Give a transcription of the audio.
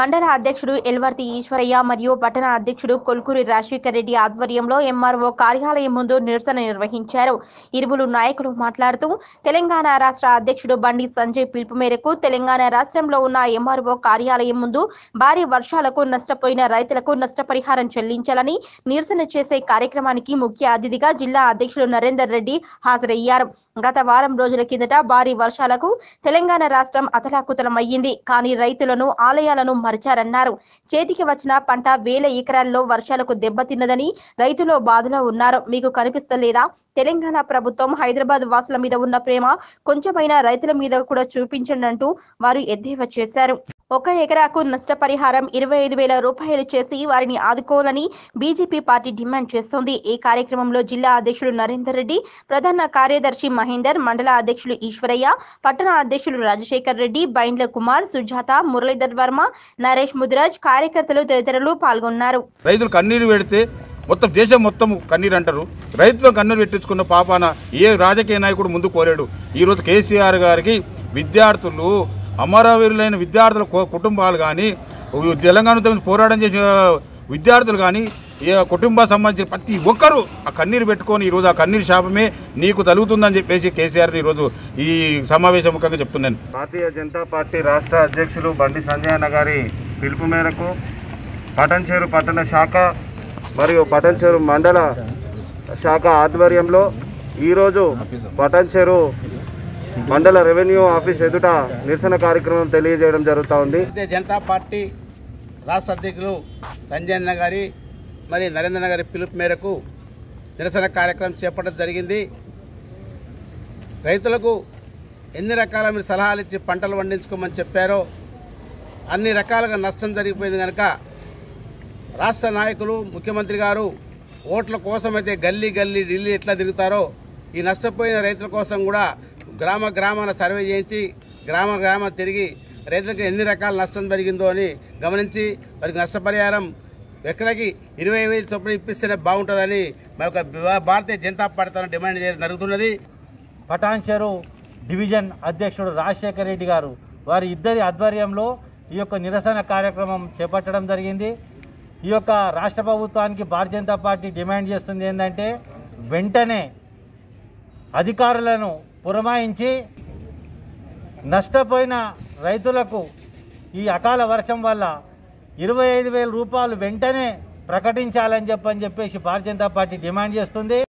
మండల అధ్యక్షుడు ఎల్వర్తి ఈశ్వరయ్య మరియు పట్టణ అధ్యక్షుడు కొల్కూరి రాజశేఖర్ రెడ్డి ఆధ్వర్యంలో ఎంఆర్ఓ కార్యాలయం ముందు నిరసన నిర్వహించారు ఇరువురు నాయకులు మాట్లాడుతూ తెలంగాణ రాష్ట్ర అధ్యక్షుడు బండి సంజయ్ పిలుపు మేరకు తెలంగాణ రాష్ట్రంలో ఉన్న ఎంఆర్ఓ కార్యాలయం ముందు భారీ వర్షాలకు నష్టపోయిన రైతులకు నష్టపరిహారం చెల్లించాలని నిరసన చేసే కార్యక్రమానికి ముఖ్య అతిథిగా జిల్లా అధ్యక్షుడు నరేందర్ రెడ్డి హాజరయ్యారు గత వారం రోజుల కిందట భారీ వర్షాలకు తెలంగాణ రాష్ట్రం అతలాకుతలమయ్యింది కానీ రైతులను ఆలయాలను పరిచారన్నారు చేతికి వచ్చిన పంట వేల ఎకరాల్లో వర్షాలకు దెబ్బతిన్నదని రైతులు బాధలో ఉన్నారు మీకు కనిపిస్తలేదా తెలంగాణ ప్రభుత్వం హైదరాబాద్ వాసుల మీద ఉన్న ప్రేమ కొంచెమైనా రైతుల మీద కూడా చూపించండి అంటూ వారు ఎద్దేవా చేశారు ఒక ఎకరాకు నష్టపరిహారం ఇరవై ఐదు వేల రూపాయలు చేసి వారిని ఆదుకోవాలని బీజేపీ పార్టీ డిమాండ్ చేస్తోంది ఈ కార్యక్రమంలో జిల్లా అధ్యక్షులు నరేందర్ రెడ్డి ప్రధాన కార్యదర్శి మహేందర్ మండల అధ్యక్షులు ఈశ్వరయ్య పట్టణ అధ్యక్షులు రాజశేఖర్ రెడ్డి బైండ్ల కుమార్ సుజాత మురళీధర్ వర్మ నరేష్ ముదిరాజ్ కార్యకర్తలు తదితరులు పాల్గొన్నారు రైతులు కన్నీరు పెడితే మొత్తం దేశం మొత్తం కన్నీరు అంటారు రైతులు కన్నీరు పెట్టించుకున్న పాపాన ఏ రాజకీయ నాయకుడు ముందు కోరాడు ఈరోజు కేసీఆర్ గారికి విద్యార్థులు అమరవీరులైన విద్యార్థుల కుటుంబాలు కానీ తెలంగాణతో పోరాటం చేసిన విద్యార్థులు కానీ కుటుంబ సంబంధించిన ప్రతి ఒక్కరూ ఆ కన్నీరు పెట్టుకొని ఈరోజు ఆ కన్నీరు శాపమే నీకు తలుగుతుందని చెప్పేసి కేసీఆర్ ఈరోజు ఈ సమావేశం ముఖంగా చెప్తున్నాను భారతీయ జనతా పార్టీ రాష్ట్ర అధ్యక్షులు బండి సంజయ్ గారి పిలుపు మేరకు పటన్చేరు పట్టణ శాఖ మరియు పటన్చేరు మండల శాఖ ఆధ్వర్యంలో ఈరోజు పటన్చేరు మండల రెవెన్యూ ఆఫీస్ ఎదుట నిరసన కార్యక్రమం తెలియజేయడం జరుగుతూ ఉంది జనతా పార్టీ రాష్ట్ర అధ్యక్షులు సంజయ్ గారి మరి నరేంద్ర గారి పిలుపు మేరకు నిరసన కార్యక్రమం చేపట్టడం జరిగింది రైతులకు ఎన్ని రకాల మీరు సలహాలు ఇచ్చి పంటలు పండించుకోమని చెప్పారో అన్ని రకాలుగా నష్టం జరిగిపోయింది కనుక రాష్ట్ర నాయకులు ముఖ్యమంత్రి గారు ఓట్ల కోసమైతే గల్లీ గల్లీ ఢిల్లీ ఎట్లా తిరుగుతారో ఈ నష్టపోయిన రైతుల కోసం కూడా గ్రామ గ్రామాన సర్వే చేయించి గ్రామ గ్రామ తిరిగి రైతులకు ఎన్ని రకాల నష్టం జరిగిందో అని గమనించి వారికి నష్టపరిహారం ఎక్కడికి ఇరవై వేలు చొప్పున ఇప్పిస్తేనే బాగుంటుందని మా యొక్క భారతీయ జనతా పార్టీ డిమాండ్ చేయడం జరుగుతున్నది పటాన్చెరు డివిజన్ అధ్యక్షుడు రాజశేఖర్ రెడ్డి గారు వారి ఇద్దరి ఆధ్వర్యంలో ఈ యొక్క నిరసన కార్యక్రమం చేపట్టడం జరిగింది ఈ యొక్క రాష్ట్ర ప్రభుత్వానికి భారతీయ జనతా పార్టీ డిమాండ్ చేస్తుంది ఏంటంటే వెంటనే అధికారులను పురమాయించి నష్టపోయిన రైతులకు ఈ అకాల వర్షం వల్ల ఇరవై ఐదు వేల రూపాయలు వెంటనే ప్రకటించాలని చెప్పని చెప్పేసి భారతీయ జనతా పార్టీ డిమాండ్ చేస్తుంది